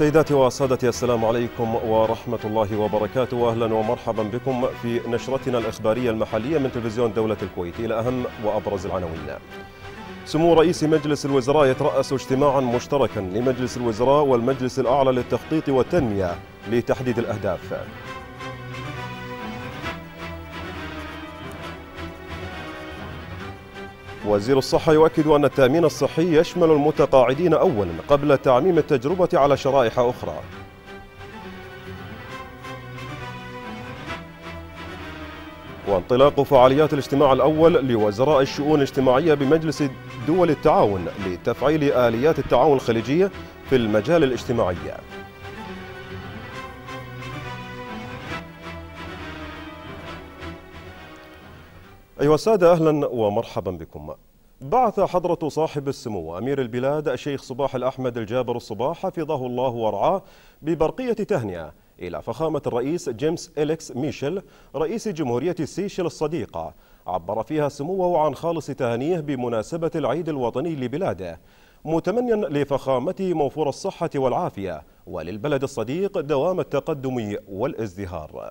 سيداتي وسادتي السلام عليكم ورحمة الله وبركاته وأهلا ومرحبا بكم في نشرتنا الإخبارية المحلية من تلفزيون دولة الكويت إلى أهم وأبرز العناوين سمو رئيس مجلس الوزراء يترأس اجتماعا مشتركا لمجلس الوزراء والمجلس الأعلى للتخطيط والتنمية لتحديد الأهداف وزير الصحة يؤكد أن التأمين الصحي يشمل المتقاعدين أولا قبل تعميم التجربة على شرائح أخرى وانطلاق فعاليات الاجتماع الأول لوزراء الشؤون الاجتماعية بمجلس دول التعاون لتفعيل آليات التعاون الخليجية في المجال الاجتماعي أيها السادة أهلا ومرحبا بكم بعث حضرة صاحب السمو أمير البلاد الشيخ صباح الأحمد الجابر الصباح حفظه الله ورعاه ببرقية تهنئة إلى فخامة الرئيس جيمس إليكس ميشيل رئيس جمهورية السيشل الصديقة عبر فيها سموه عن خالص تهنيه بمناسبة العيد الوطني لبلاده متمنيا لفخامته موفور الصحة والعافية وللبلد الصديق دوام التقدم والازدهار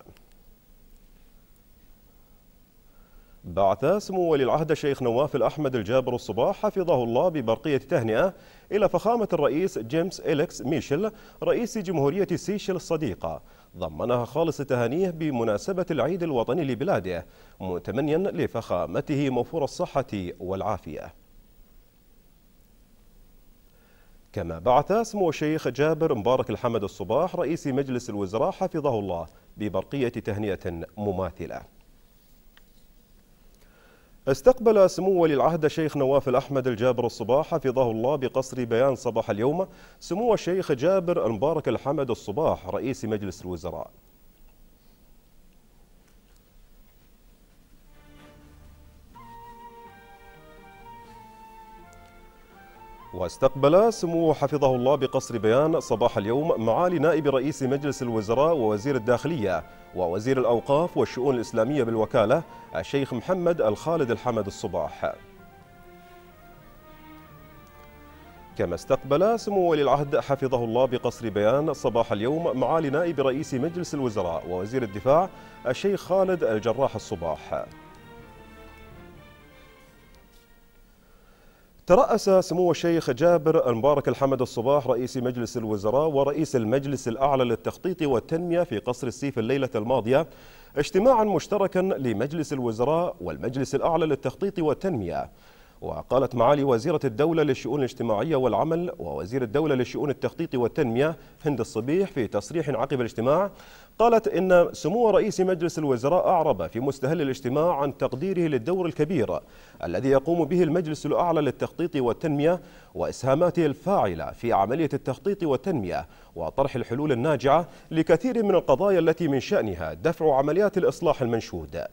بعث سمو ولي العهد الشيخ نواف الأحمد الجابر الصباح حفظه الله ببرقية تهنئة إلى فخامة الرئيس جيمس إليكس ميشيل رئيس جمهورية سيشل الصديقة ضمنها خالص تهانيه بمناسبة العيد الوطني لبلاده متمنيا لفخامته موفور الصحة والعافية كما بعث سمو الشيخ جابر مبارك الحمد الصباح رئيس مجلس الوزراء حفظه الله ببرقية تهنئة مماثلة استقبل سمو ولي العهد الشيخ نواف الأحمد الجابر الصباح حفظه الله بقصر بيان صباح اليوم سمو الشيخ جابر المبارك الحمد الصباح رئيس مجلس الوزراء واستقبل سمو حفظه الله بقصر بيان صباح اليوم معالي نائب رئيس مجلس الوزراء ووزير الداخلية ووزير الأوقاف والشؤون الإسلامية بالوكالة الشيخ محمد الخالد الحمد الصباح كما استقبل سمو ولي العهد حفظه الله بقصر بيان صباح اليوم معالي نائب رئيس مجلس الوزراء ووزير الدفاع الشيخ خالد الجراح الصباح ترأس سمو الشيخ جابر المبارك الحمد الصباح رئيس مجلس الوزراء ورئيس المجلس الأعلى للتخطيط والتنمية في قصر السيف الليلة الماضية اجتماعا مشتركا لمجلس الوزراء والمجلس الأعلى للتخطيط والتنمية وقالت معالي وزيرة الدولة للشؤون الاجتماعية والعمل ووزير الدولة للشؤون التخطيط والتنمية هند الصبيح في تصريح عقب الاجتماع قالت إن سمو رئيس مجلس الوزراء أعرب في مستهل الاجتماع عن تقديره للدور الكبير الذي يقوم به المجلس الأعلى للتخطيط والتنمية وإسهاماته الفاعلة في عملية التخطيط والتنمية وطرح الحلول الناجعة لكثير من القضايا التي من شأنها دفع عمليات الإصلاح المنشود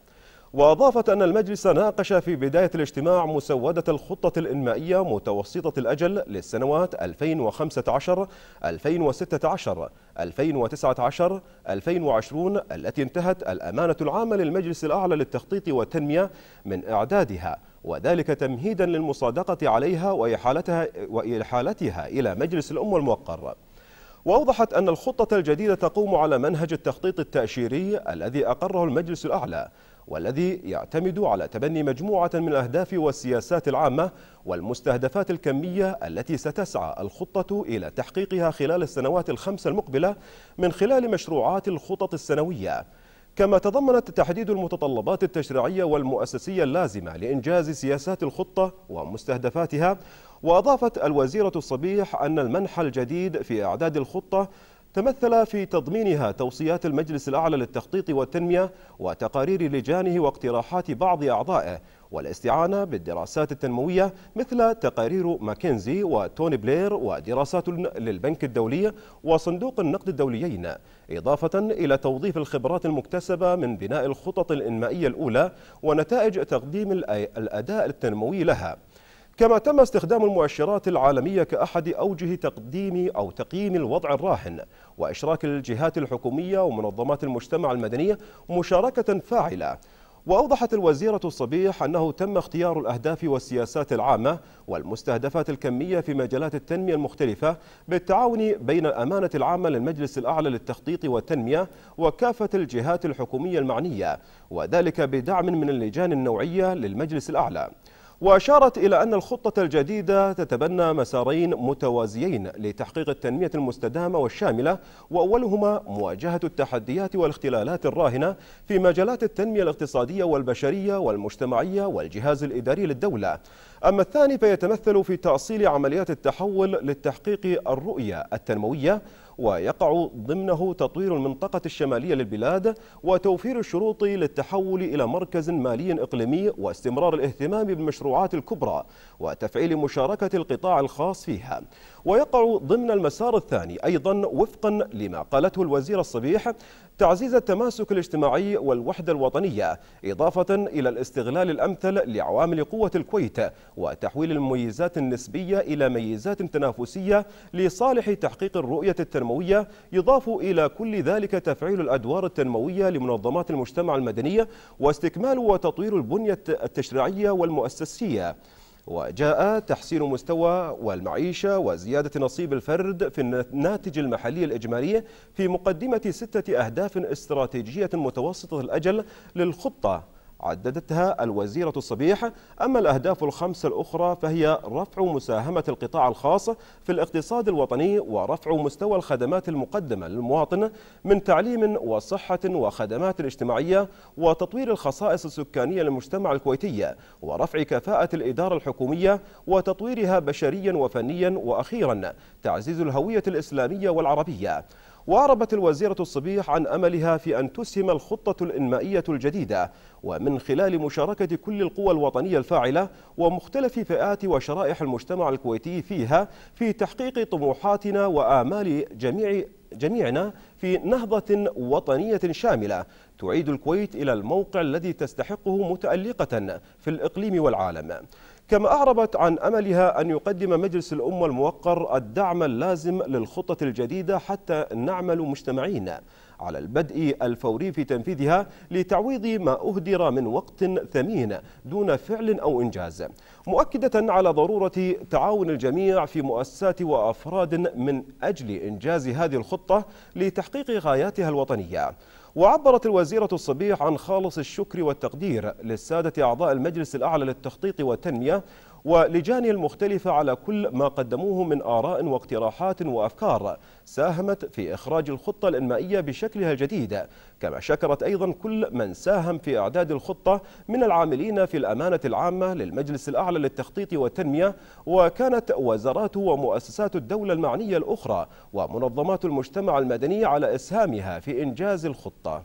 وأضافت أن المجلس ناقش في بداية الاجتماع مسودة الخطة الإنمائية متوسطة الأجل للسنوات 2015 2016 2019 2020 التي انتهت الأمانة العامة للمجلس الأعلى للتخطيط والتنمية من إعدادها وذلك تمهيدا للمصادقة عليها وإحالتها, وإحالتها إلى مجلس الأم الموقر وأوضحت أن الخطة الجديدة تقوم على منهج التخطيط التأشيري الذي أقره المجلس الأعلى والذي يعتمد على تبني مجموعة من الأهداف والسياسات العامة والمستهدفات الكمية التي ستسعى الخطة إلى تحقيقها خلال السنوات الخمس المقبلة من خلال مشروعات الخطط السنوية كما تضمنت تحديد المتطلبات التشريعية والمؤسسية اللازمة لإنجاز سياسات الخطة ومستهدفاتها وأضافت الوزيرة الصبيح أن المنح الجديد في إعداد الخطة تمثل في تضمينها توصيات المجلس الأعلى للتخطيط والتنمية وتقارير لجانه واقتراحات بعض أعضائه والاستعانة بالدراسات التنموية مثل تقارير ماكنزي وتوني بلير ودراسات للبنك الدولي وصندوق النقد الدوليين إضافة إلى توظيف الخبرات المكتسبة من بناء الخطط الإنمائية الأولى ونتائج تقديم الأداء التنموي لها كما تم استخدام المؤشرات العالمية كأحد أوجه تقديم أو تقييم الوضع الراهن وإشراك الجهات الحكومية ومنظمات المجتمع المدنية مشاركة فاعلة وأوضحت الوزيرة الصبيح أنه تم اختيار الأهداف والسياسات العامة والمستهدفات الكمية في مجالات التنمية المختلفة بالتعاون بين الأمانة العامة للمجلس الأعلى للتخطيط والتنمية وكافة الجهات الحكومية المعنية وذلك بدعم من اللجان النوعية للمجلس الأعلى وأشارت إلى أن الخطة الجديدة تتبنى مسارين متوازيين لتحقيق التنمية المستدامة والشاملة وأولهما مواجهة التحديات والاختلالات الراهنة في مجالات التنمية الاقتصادية والبشرية والمجتمعية والجهاز الإداري للدولة أما الثاني فيتمثل في تأصيل عمليات التحول للتحقيق الرؤية التنموية ويقع ضمنه تطوير المنطقة الشمالية للبلاد وتوفير الشروط للتحول إلى مركز مالي إقليمي واستمرار الاهتمام بالمشروعات الكبرى وتفعيل مشاركة القطاع الخاص فيها ويقع ضمن المسار الثاني أيضا وفقا لما قالته الوزير الصبيح تعزيز التماسك الاجتماعي والوحدة الوطنية إضافة إلى الاستغلال الأمثل لعوامل قوة الكويت وتحويل المميزات النسبية إلى ميزات تنافسية لصالح تحقيق الرؤية التنموية يضاف إلى كل ذلك تفعيل الأدوار التنموية لمنظمات المجتمع المدني واستكمال وتطوير البنية التشريعية والمؤسسية وجاء تحسين مستوى والمعيشة وزيادة نصيب الفرد في الناتج المحلي الإجمالي في مقدمة ستة أهداف استراتيجية متوسطة الأجل للخطة عددتها الوزيرة الصبيح أما الأهداف الخمسة الأخرى فهي رفع مساهمة القطاع الخاص في الاقتصاد الوطني ورفع مستوى الخدمات المقدمة للمواطن من تعليم وصحة وخدمات اجتماعية وتطوير الخصائص السكانية للمجتمع الكويتي ورفع كفاءة الإدارة الحكومية وتطويرها بشريا وفنيا وأخيرا تعزيز الهوية الإسلامية والعربية وأعربت الوزيرة الصبيح عن أملها في أن تسهم الخطة الإنمائية الجديدة ومن خلال مشاركة كل القوى الوطنية الفاعلة ومختلف فئات وشرائح المجتمع الكويتي فيها في تحقيق طموحاتنا وآمال جميع جميعنا في نهضة وطنية شاملة تعيد الكويت إلى الموقع الذي تستحقه متألقة في الإقليم والعالم كما أعربت عن أملها أن يقدم مجلس الأمة الموقر الدعم اللازم للخطة الجديدة حتى نعمل مجتمعين على البدء الفوري في تنفيذها لتعويض ما أهدر من وقت ثمين دون فعل أو إنجاز مؤكدة على ضرورة تعاون الجميع في مؤسسات وأفراد من أجل إنجاز هذه الخطة لتحقيق غاياتها الوطنية وعبرت الوزيرة الصبيح عن خالص الشكر والتقدير للسادة أعضاء المجلس الأعلى للتخطيط والتنمية ولجان المختلفة على كل ما قدموه من آراء واقتراحات وأفكار ساهمت في إخراج الخطة الإنمائية بشكلها الجديد كما شكرت أيضا كل من ساهم في إعداد الخطة من العاملين في الأمانة العامة للمجلس الأعلى للتخطيط والتنمية وكانت وزارات ومؤسسات الدولة المعنية الأخرى ومنظمات المجتمع المدني على إسهامها في إنجاز الخطة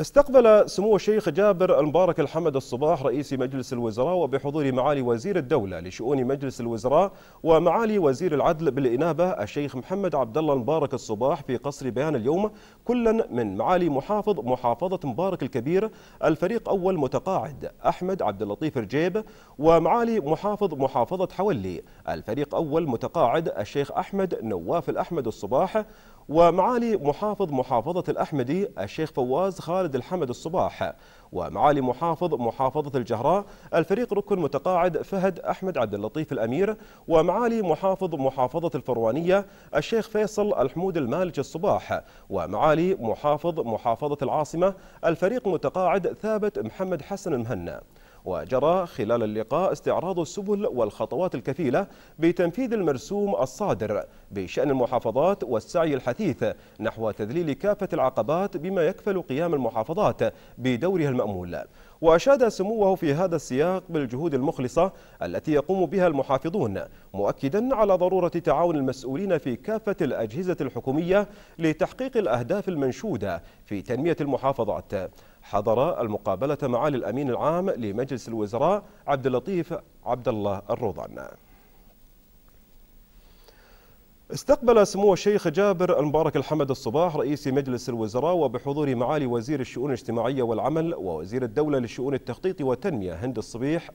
استقبل سمو الشيخ جابر المبارك الحمد الصباح رئيس مجلس الوزراء وبحضور معالي وزير الدولة لشؤون مجلس الوزراء ومعالي وزير العدل بالإنابة الشيخ محمد عبد الله المبارك الصباح في قصر بيان اليوم كلا من معالي محافظ محافظة مبارك الكبير الفريق أول متقاعد أحمد عبد اللطيف رجيب ومعالي محافظ محافظة حولي الفريق أول متقاعد الشيخ أحمد نواف الأحمد الصباح ومعالي محافظ محافظة الأحمدي الشيخ فواز خالد الحمد الصباح ومعالي محافظ محافظة الجهراء الفريق ركن متقاعد فهد أحمد عبد اللطيف الأمير ومعالي محافظ محافظة الفروانية الشيخ فيصل الحمود المالج الصباح ومعالي محافظ محافظة العاصمة الفريق متقاعد ثابت محمد حسن المهنا وجرى خلال اللقاء استعراض السبل والخطوات الكفيلة بتنفيذ المرسوم الصادر بشأن المحافظات والسعي الحثيث نحو تذليل كافة العقبات بما يكفل قيام المحافظات بدورها المأمول وأشاد سموه في هذا السياق بالجهود المخلصة التي يقوم بها المحافظون مؤكدا على ضرورة تعاون المسؤولين في كافة الأجهزة الحكومية لتحقيق الأهداف المنشودة في تنمية المحافظات حضر المقابلة معالي الأمين العام لمجلس الوزراء عبد اللطيف عبد الله الروضان استقبل سمو الشيخ جابر المبارك الحمد الصباح رئيس مجلس الوزراء وبحضور معالي وزير الشؤون الاجتماعية والعمل ووزير الدولة لشؤون التخطيط والتنمية هند الصبيح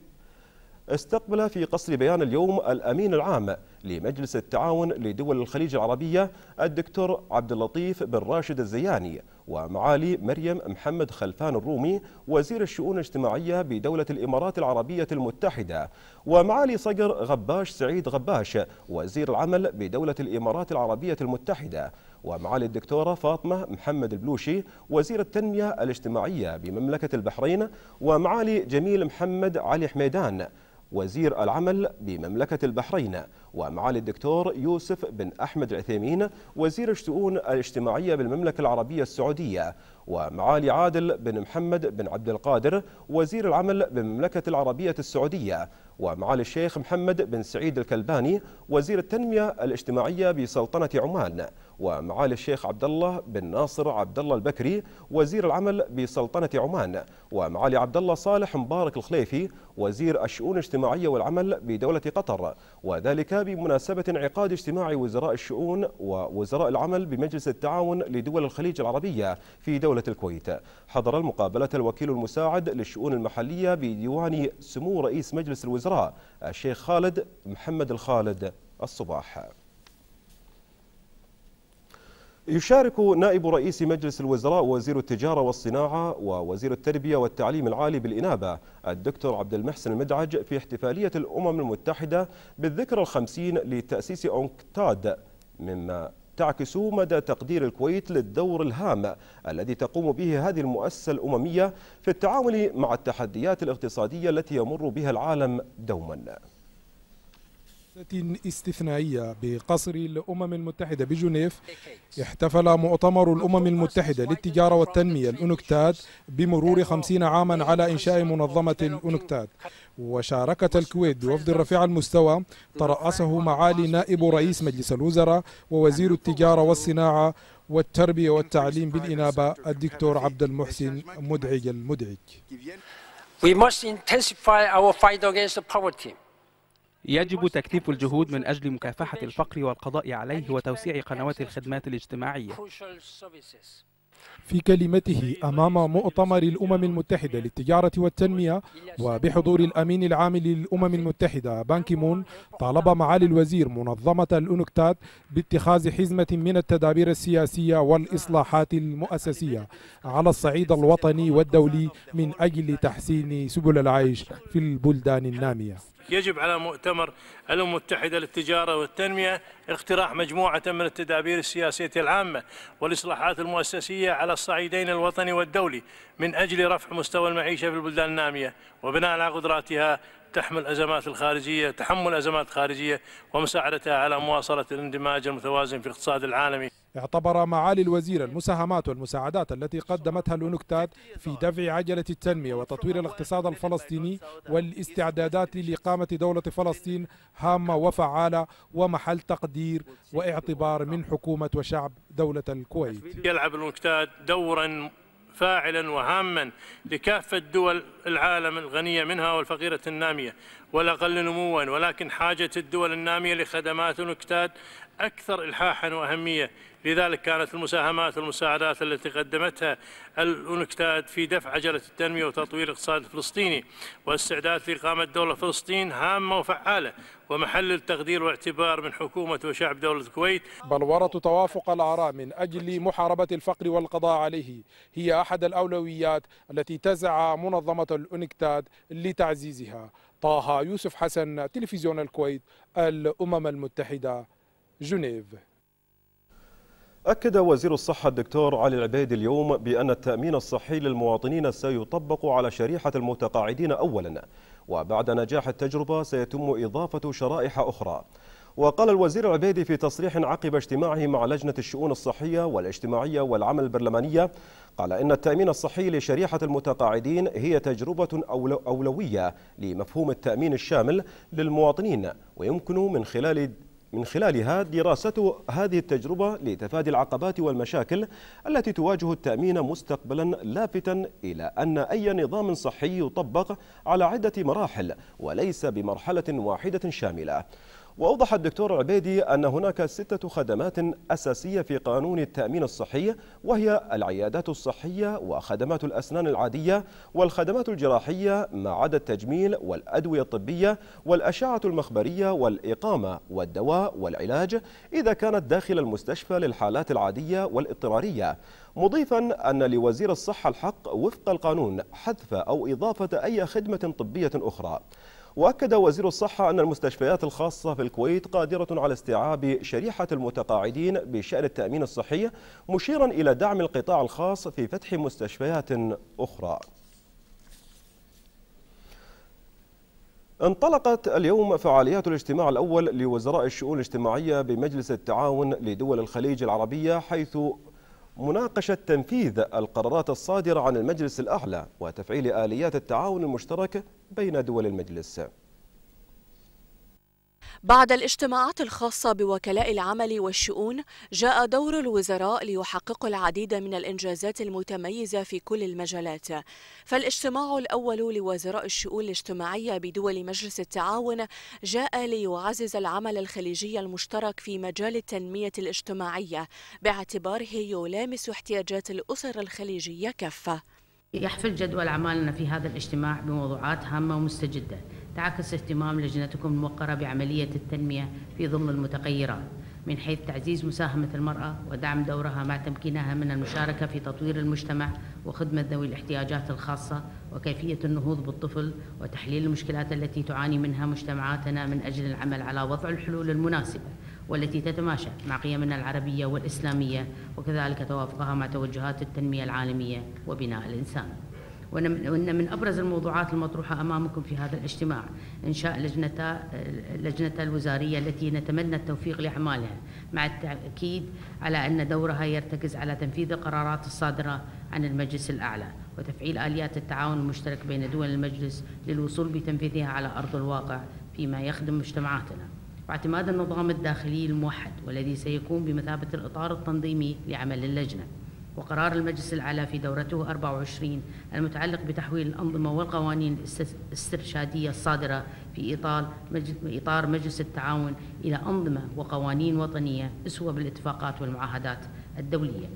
استقبل في قصر بيان اليوم الأمين العام لمجلس التعاون لدول الخليج العربية الدكتور عبد اللطيف بن راشد الزياني ومعالي مريم محمد خلفان الرومي وزير الشؤون الاجتماعية بدولة الإمارات العربية المتحدة ومعالي صقر غباش سعيد غباش وزير العمل بدولة الإمارات العربية المتحدة ومعالي الدكتورة فاطمة محمد البلوشي وزير التنمية الاجتماعية بمملكة البحرين ومعالي جميل محمد علي حميدان وزير العمل بمملكة البحرين ومعالي الدكتور يوسف بن أحمد العثيمين وزير الشؤون الاجتماعية بالمملكة العربية السعودية ومعالي عادل بن محمد بن عبد القادر وزير العمل بالمملكة العربية السعودية ومعالي الشيخ محمد بن سعيد الكلباني وزير التنمية الاجتماعية بسلطنة عمان ومعالي الشيخ عبد الله بن ناصر عبد الله البكري وزير العمل بسلطنة عمان ومعالي عبد الله صالح مبارك الخليفي وزير الشؤون الاجتماعية والعمل بدولة قطر وذلك بمناسبة انعقاد اجتماع وزراء الشؤون ووزراء العمل بمجلس التعاون لدول الخليج العربية في دولة الكويت حضر المقابلة الوكيل المساعد للشؤون المحلية بديوان سمو رئيس مجلس الوزراء الشيخ خالد محمد الخالد الصباح يشارك نائب رئيس مجلس الوزراء وزير التجارة والصناعة ووزير التربية والتعليم العالي بالإنابة الدكتور عبد المحسن المدعج في احتفالية الأمم المتحدة بالذكرى الخمسين لتأسيس أونكتاد مما تعكس مدى تقدير الكويت للدور الهام الذي تقوم به هذه المؤسسة الأممية في التعامل مع التحديات الاقتصادية التي يمر بها العالم دوماً استثنائية بقصر الأمم المتحدة بجنيف احتفل مؤتمر الأمم المتحدة للتجارة والتنمية الأونكتاد بمرور خمسين عاما على إنشاء منظمة الأونكتاد وشاركت الكويت بوفد رفيع المستوى ترأسه معالي نائب رئيس مجلس الوزراء ووزير التجارة والصناعة والتربية والتعليم بالإنابة الدكتور عبد المحسن مدعج المدعج We must intensify our fight against poverty. يجب تكثيف الجهود من أجل مكافحة الفقر والقضاء عليه وتوسيع قنوات الخدمات الاجتماعية في كلمته أمام مؤتمر الأمم المتحدة للتجارة والتنمية وبحضور الأمين العام للأمم المتحدة بانكي مون طالب معالي الوزير منظمة الأونكتاد باتخاذ حزمة من التدابير السياسية والإصلاحات المؤسسية على الصعيد الوطني والدولي من أجل تحسين سبل العيش في البلدان النامية يجب على مؤتمر الأمم المتحدة للتجارة والتنمية اقتراح مجموعة من التدابير السياسية العامة والإصلاحات المؤسسية على الصعيدين الوطني والدولي من أجل رفع مستوى المعيشة في البلدان النامية وبناء على قدراتها تحمل أزمات الخارجية تحمل أزمات خارجية ومساعدتها على مواصلة الاندماج المتوازن في الاقتصاد العالمي اعتبر معالي الوزير المساهمات والمساعدات التي قدمتها الأونكتاد في دفع عجلة التنمية وتطوير الاقتصاد الفلسطيني والاستعدادات لإقامة دولة فلسطين هامة وفعالة ومحل تقدير واعتبار من حكومة وشعب دولة الكويت يلعب الأونكتاد دورا فاعلا وهاما لكافة دول العالم الغنية منها والفقيرة النامية والأقل نموا ولكن حاجة الدول النامية لخدمات الأونكتاد أكثر إلحاحا وأهمية لذلك كانت المساهمات والمساعدات التي قدمتها الأونكتاد في دفع عجلة التنمية وتطوير الاقتصاد الفلسطيني والاستعداد لإقامة دولة فلسطين هامة وفعالة ومحل التقدير والاعتبار من حكومة وشعب دولة الكويت بلورة توافق الآراء من أجل محاربة الفقر والقضاء عليه هي أحد الأولويات التي تسعى منظمة الأونكتاد لتعزيزها طه يوسف حسن تلفزيون الكويت الأمم المتحدة جنيف أكد وزير الصحة الدكتور علي العبيد اليوم بأن التأمين الصحي للمواطنين سيطبق على شريحة المتقاعدين أولا وبعد نجاح التجربة سيتم إضافة شرائح أخرى وقال الوزير العبيدي في تصريح عقب اجتماعه مع لجنة الشؤون الصحية والاجتماعية والعمل البرلمانية قال إن التأمين الصحي لشريحة المتقاعدين هي تجربة أولوية لمفهوم التأمين الشامل للمواطنين ويمكن من خلال من خلالها دراسة هذه التجربة لتفادي العقبات والمشاكل التي تواجه التأمين مستقبلا لافتا إلى أن أي نظام صحي يطبق على عدة مراحل وليس بمرحلة واحدة شاملة وأوضح الدكتور عبيدي أن هناك ستة خدمات أساسية في قانون التأمين الصحي وهي العيادات الصحية وخدمات الأسنان العادية والخدمات الجراحية ما عدا التجميل والأدوية الطبية والأشعة المخبرية والإقامة والدواء والعلاج إذا كانت داخل المستشفى للحالات العادية والاضطرارية مضيفا أن لوزير الصحة الحق وفق القانون حذف أو إضافة أي خدمة طبية أخرى واكد وزير الصحه ان المستشفيات الخاصه في الكويت قادره على استيعاب شريحه المتقاعدين بشان التامين الصحي مشيرا الى دعم القطاع الخاص في فتح مستشفيات اخرى انطلقت اليوم فعاليات الاجتماع الأول لوزراء الشؤون الاجتماعية بمجلس التعاون لدول الخليج العربية حيث مناقشة تنفيذ القرارات الصادرة عن المجلس الأعلى وتفعيل آليات التعاون المشترك بين دول المجلس بعد الاجتماعات الخاصة بوكلاء العمل والشؤون جاء دور الوزراء ليحققوا العديد من الإنجازات المتميزة في كل المجالات فالاجتماع الأول لوزراء الشؤون الاجتماعية بدول مجلس التعاون جاء ليعزز العمل الخليجي المشترك في مجال التنمية الاجتماعية باعتباره يلامس احتياجات الأسر الخليجية كافة يحفل جدول أعمالنا في هذا الاجتماع بموضوعات هامة ومستجدة تعكس اهتمام لجنتكم الموقرة بعملية التنمية في ظل المتغيرات من حيث تعزيز مساهمة المرأة ودعم دورها مع تمكينها من المشاركة في تطوير المجتمع وخدمة ذوي الاحتياجات الخاصة وكيفية النهوض بالطفل وتحليل المشكلات التي تعاني منها مجتمعاتنا من أجل العمل على وضع الحلول المناسبة والتي تتماشى مع قيمنا العربية والإسلامية وكذلك توافقها مع توجهات التنمية العالمية وبناء الإنسان وان من ابرز الموضوعات المطروحه امامكم في هذا الاجتماع انشاء لجنه لجنه الوزاريه التي نتمنى التوفيق لاعمالها مع التاكيد على ان دورها يرتكز على تنفيذ القرارات الصادره عن المجلس الاعلى وتفعيل اليات التعاون المشترك بين دول المجلس للوصول بتنفيذها على ارض الواقع فيما يخدم مجتمعاتنا. واعتماد النظام الداخلي الموحد والذي سيكون بمثابة الإطار التنظيمي لعمل اللجنة وقرار المجلس الأعلى في دورته 24 المتعلق بتحويل الأنظمة والقوانين الاسترشادية الصادرة في إطار إطار مجلس التعاون إلى أنظمة وقوانين وطنية أسوة بالاتفاقات والمعاهدات الدولية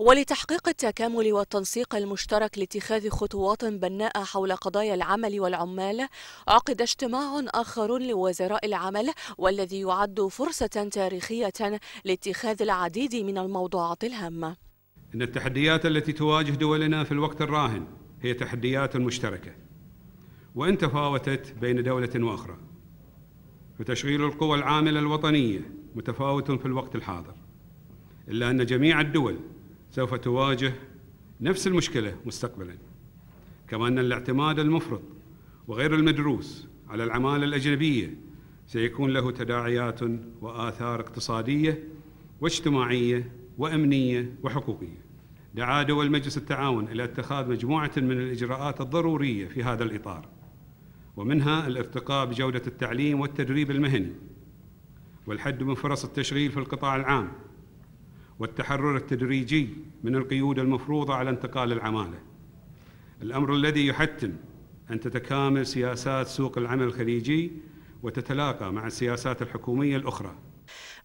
ولتحقيق التكامل والتنسيق المشترك لاتخاذ خطوات بناءة حول قضايا العمل والعمال عقد اجتماع آخر لوزراء العمل والذي يعد فرصة تاريخية لاتخاذ العديد من الموضوعات الهامة إن التحديات التي تواجه دولنا في الوقت الراهن هي تحديات مشتركة وإن تفاوتت بين دولة وأخرى فتشغيل القوى العاملة الوطنية متفاوت في الوقت الحاضر إلا أن جميع الدول سوف تواجه نفس المشكلة مستقبلا كما أن الاعتماد المفرط وغير المدروس على العمالة الأجنبية سيكون له تداعيات وآثار اقتصادية واجتماعية وأمنية وحقوقية دعا دول مجلس التعاون إلى اتخاذ مجموعة من الإجراءات الضرورية في هذا الإطار ومنها الارتقاء بجودة التعليم والتدريب المهني والحد من فرص التشغيل في القطاع العام والتحرر التدريجي من القيود المفروضة على انتقال العمالة الأمر الذي يحتم أن تتكامل سياسات سوق العمل الخليجي وتتلاقى مع السياسات الحكومية الأخرى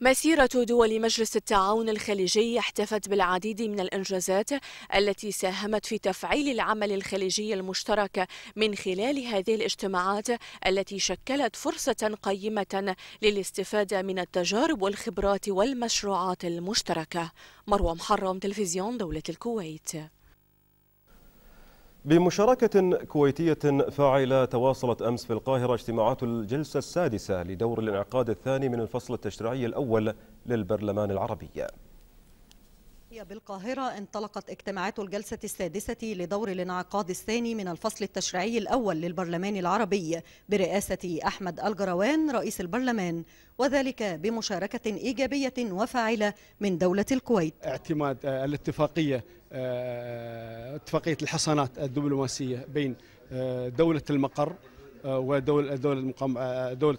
مسيرة دول مجلس التعاون الخليجي احتفت بالعديد من الإنجازات التي ساهمت في تفعيل العمل الخليجي المشترك من خلال هذه الاجتماعات التي شكلت فرصة قيمة للاستفادة من التجارب والخبرات والمشروعات المشتركة مروى محرم تلفزيون دولة الكويت بمشاركة كويتية فاعلة تواصلت أمس في القاهرة اجتماعات الجلسة السادسة لدور الانعقاد الثاني من الفصل التشريعي الأول للبرلمان العربي بالقاهرة انطلقت اجتماعات الجلسة السادسة لدور الانعقاد الثاني من الفصل التشريعي الأول للبرلمان العربي برئاسة أحمد الجروان رئيس البرلمان وذلك بمشاركة إيجابية وفاعلة من دولة الكويت اعتماد آه، الاتفاقية آه، اتفاقيه الحصانات الدبلوماسيه بين آه، دوله المقر آه، ودولة دولة دولة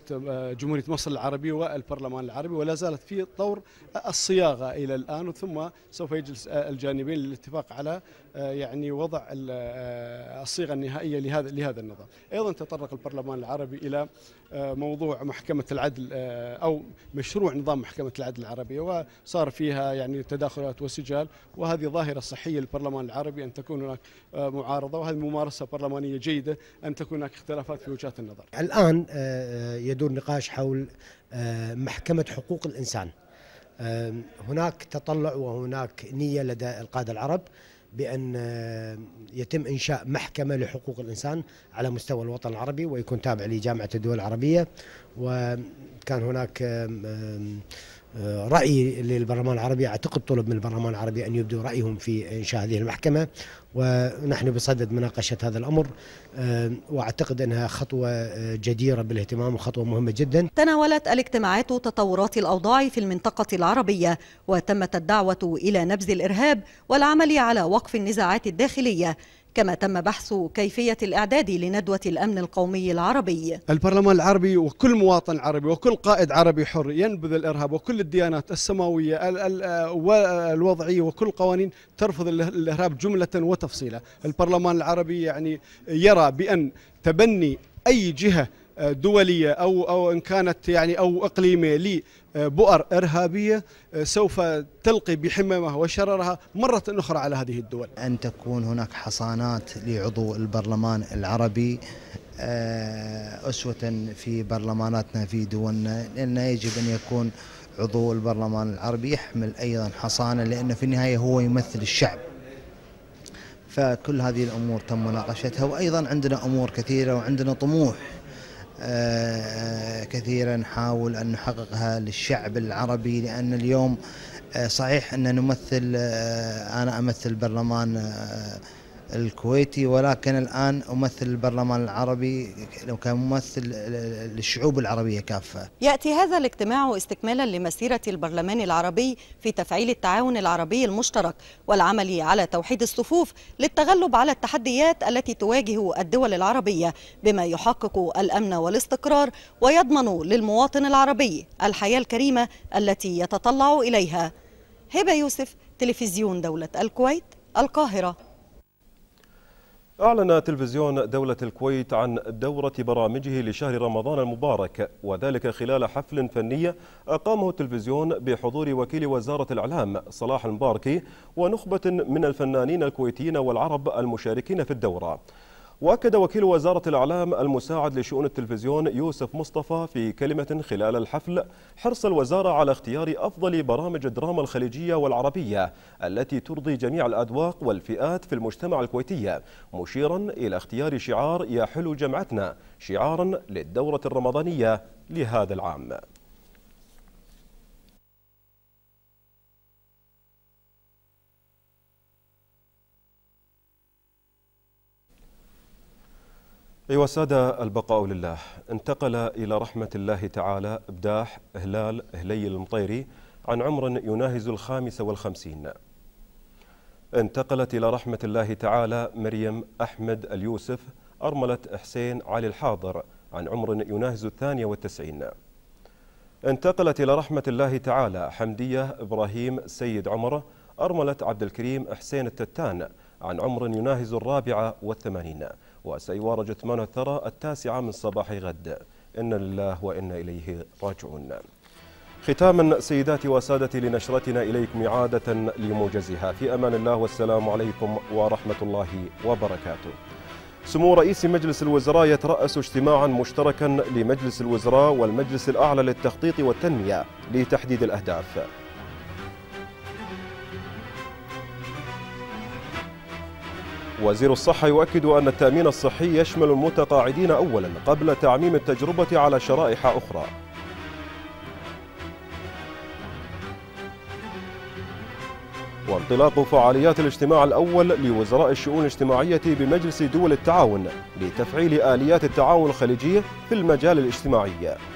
جمهورية مصر العربية والبرلمان العربي ولا زالت في طور الصياغة إلى الآن ثم سوف يجلس الجانبين للاتفاق على آه، يعني وضع آه، الصيغه النهائيه لهذا لهذا النظام. ايضا تطرق البرلمان العربي الى آه، موضوع محكمه العدل او مشروع نظام محكمه العدل العربيه وصار فيها يعني تداخلات وسجال وهذه ظاهره صحيه للبرلمان العربي ان تكون هناك معارضه وهذه ممارسه برلمانيه جيده ان تكون هناك اختلافات في وجهات النظر. الان يدور نقاش حول محكمه حقوق الانسان. هناك تطلع وهناك نيه لدى القاده العرب بأن آه، يتم إنشاء محكمة لحقوق الإنسان على مستوى الوطن العربي ويكون تابع لجامعة الدول العربية وكان هناك آه، رأي للبرلمان العربي أعتقد طلب من البرلمان العربي أن يبدوا رأيهم في إنشاء هذه المحكمة ونحن بصدد مناقشة هذا الأمر آه، وأعتقد أنها خطوة آه، جديرة بالاهتمام وخطوة مهمة جدا تناولت الاجتماعات تطورات الأوضاع في المنطقة العربية وتمت الدعوة إلى نبذ الإرهاب والعمل على وقف النزاعات الداخلية كما تم بحث كيفية الإعداد لندوة الأمن القومي العربي البرلمان العربي وكل مواطن عربي وكل قائد عربي حر ينبذ الإرهاب وكل الديانات السماوية والوضعية وكل القوانين ترفض الإرهاب جملة وتفصيلا البرلمان العربي يعني يرى بأن تبني أي جهة دولية أو أو إن كانت يعني أو إقليمية لبؤر آه، إرهابية آه، سوف تلقي بحمامها وشررها مرة أخرى على هذه الدول أن تكون هناك حصانات لعضو البرلمان العربي آه، أسوة في برلماناتنا في دولنا لأن يجب أن يكون عضو البرلمان العربي يحمل أيضا حصانة لأنه في النهاية هو يمثل الشعب فكل هذه الأمور تم مناقشتها وأيضا عندنا أمور كثيرة وعندنا طموح آه، كثيرا نحاول أن نحققها للشعب العربي لأن اليوم آه، صحيح أن نمثل آه، أنا أمثل برلمان الكويتي ولكن الآن أمثل البرلمان العربي كممثل للشعوب العربية كافة يأتي هذا الاجتماع استكمالا لمسيرة البرلمان العربي في تفعيل التعاون العربي المشترك والعمل على توحيد الصفوف للتغلب على التحديات التي تواجه الدول العربية بما يحقق الأمن والاستقرار ويضمن للمواطن العربي الحياة الكريمة التي يتطلع إليها هبة يوسف تلفزيون دولة الكويت القاهرة أعلن تلفزيون دولة الكويت عن دورة برامجه لشهر رمضان المبارك وذلك خلال حفل فني أقامه التلفزيون بحضور وكيل وزارة الإعلام صلاح المباركي ونخبة من الفنانين الكويتيين والعرب المشاركين في الدورة واكد وكيل وزاره الاعلام المساعد لشؤون التلفزيون يوسف مصطفى في كلمه خلال الحفل حرص الوزاره على اختيار افضل برامج الدراما الخليجيه والعربيه التي ترضي جميع الاذواق والفئات في المجتمع الكويتي مشيرا الى اختيار شعار يا حلو جمعتنا شعارا للدوره الرمضانيه لهذا العام أيها السادة البقاء لله انتقل إلى رحمة الله تعالى إبداح هلال هليل المطيري عن عمر يناهز الخامس والخمسين انتقلت إلى رحمة الله تعالى مريم أحمد اليوسف أرملة حسين علي الحاضر عن عمر يناهز الثانية والتسعين انتقلت إلى رحمة الله تعالى حمدية إبراهيم سيد عمر أرملة عبد الكريم حسين التتان عن عمر يناهز الرابعة والثمانين وسيوار جثمان الثرى التاسعة من صباح غد إن لله وإنا إليه راجعون ختاما سيداتي وسادتي لنشرتنا إليكم إعادة لموجزها في أمان الله والسلام عليكم ورحمة الله وبركاته سمو رئيس مجلس الوزراء يترأس اجتماعا مشتركا لمجلس الوزراء والمجلس الأعلى للتخطيط والتنمية لتحديد الأهداف وزير الصحة يؤكد أن التأمين الصحي يشمل المتقاعدين أولا قبل تعميم التجربة على شرائح أخرى وانطلاق فعاليات الاجتماع الأول لوزراء الشؤون الاجتماعية بمجلس دول التعاون لتفعيل آليات التعاون الخليجية في المجال الاجتماعي